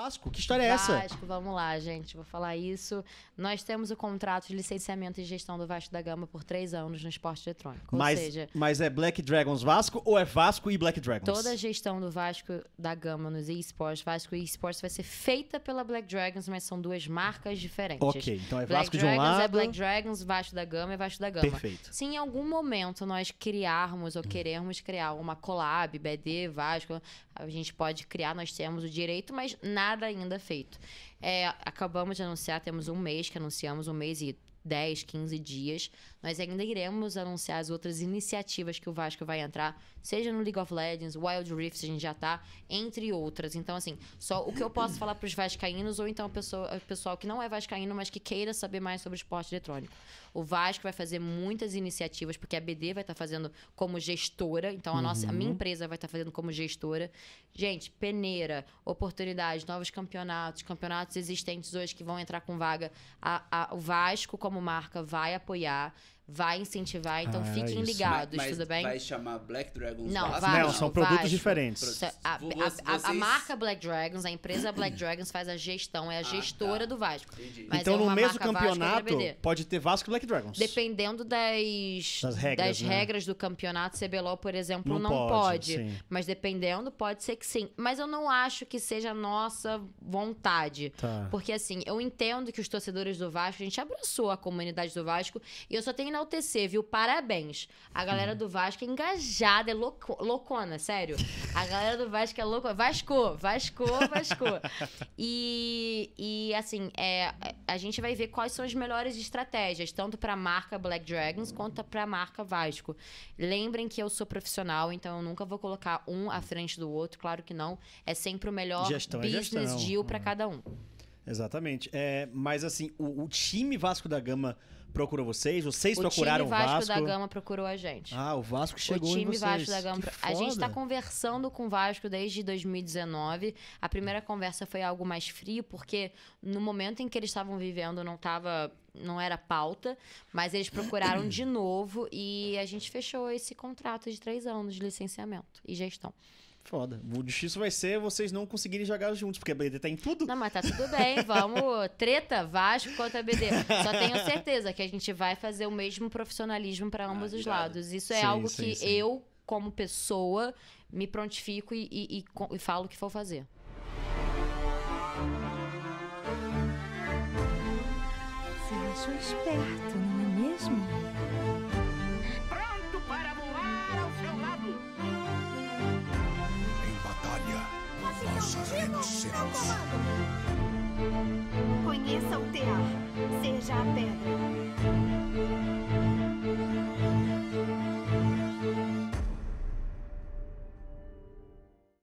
Vasco. Que história Vasco, é essa? Vasco, vamos lá, gente. Vou falar isso. Nós temos o contrato de licenciamento e gestão do Vasco da Gama por três anos no esporte eletrônico. Mas, seja, mas é Black Dragons Vasco ou é Vasco e Black Dragons? Toda a gestão do Vasco da Gama nos esportes, Vasco e esportes, vai ser feita pela Black Dragons, mas são duas marcas diferentes. Ok, então é Vasco Black de um Dragons é lado. É Black Dragons, Vasco da Gama é Vasco da Gama. Perfeito. Se em algum momento nós criarmos ou queremos criar uma collab, BD, Vasco, a gente pode criar, nós temos o direito, mas nada nada ainda feito. É, acabamos de anunciar, temos um mês que anunciamos, um mês e 10, 15 dias. Nós ainda iremos anunciar as outras iniciativas que o Vasco vai entrar, seja no League of Legends, Wild Rift, a gente já tá, entre outras. Então, assim, só o que eu posso falar pros vascaínos ou então o pessoa, pessoal que não é vascaíno, mas que queira saber mais sobre esporte eletrônico. O Vasco vai fazer muitas iniciativas, porque a BD vai estar tá fazendo como gestora, então a, uhum. nossa, a minha empresa vai estar tá fazendo como gestora. Gente, peneira, oportunidades, novos campeonatos, campeonatos existentes hoje que vão entrar com vaga. A, a, o Vasco, como como marca vai apoiar vai incentivar, então ah, é fiquem ligados, mas, mas tudo bem? Vai chamar Black Dragons Não, Não, são produtos diferentes. A, a, a, a, marca Black Dragons, a empresa Black Dragons faz a gestão, é a gestora ah, tá. do Vasco. então, é no mesmo campeonato, pode ter Vasco e Black Dragons. Dependendo das, das, regras, das né? regras, do campeonato, CBLOL, por exemplo, não, não pode. pode mas dependendo, pode ser que sim. Mas eu não acho que seja a nossa vontade. Tá. Porque, assim, eu entendo que os torcedores do Vasco, a gente abraçou a comunidade do Vasco, e eu só tenho enaltecer, viu? Parabéns. A galera do Vasco é engajada, é louco, loucona, sério. A galera do Vasco é louca. Vasco, Vasco, Vasco. e, e, assim, é, a gente vai ver quais são as melhores estratégias, tanto para a marca Black Dragons quanto para a marca Vasco. Lembrem que eu sou profissional, então eu nunca vou colocar um à frente do outro, claro que não. É sempre o melhor gestão é business gestão. deal para uhum. cada um. Exatamente. É, mas assim, o, o, time Vasco da Gama procurou vocês? Vocês o procuraram o Vasco? O time Vasco da Gama procurou a gente. Ah, o Vasco chegou o time em vocês. Vasco da Gama. Que a gente está conversando com o Vasco desde 2019. A primeira conversa foi algo mais frio, porque no momento em que eles estavam vivendo não estava não era pauta, mas eles procuraram de novo e a gente fechou esse contrato de três anos de licenciamento e gestão. Foda. O difícil vai ser vocês não conseguirem jogar juntos, porque a BD tá em tudo. Não, mas tá tudo bem, vamos. Treta, Vasco contra a BD. Só tenho certeza que a gente vai fazer o mesmo profissionalismo para ah, ambos ah, os lados. Isso é sim, algo sim, que sim. eu, como pessoa, me prontifico e, e, e, e falo que vou fazer. Você achou esperto, não é mesmo? Inocentes. Conheça o TA. Seja a pedra.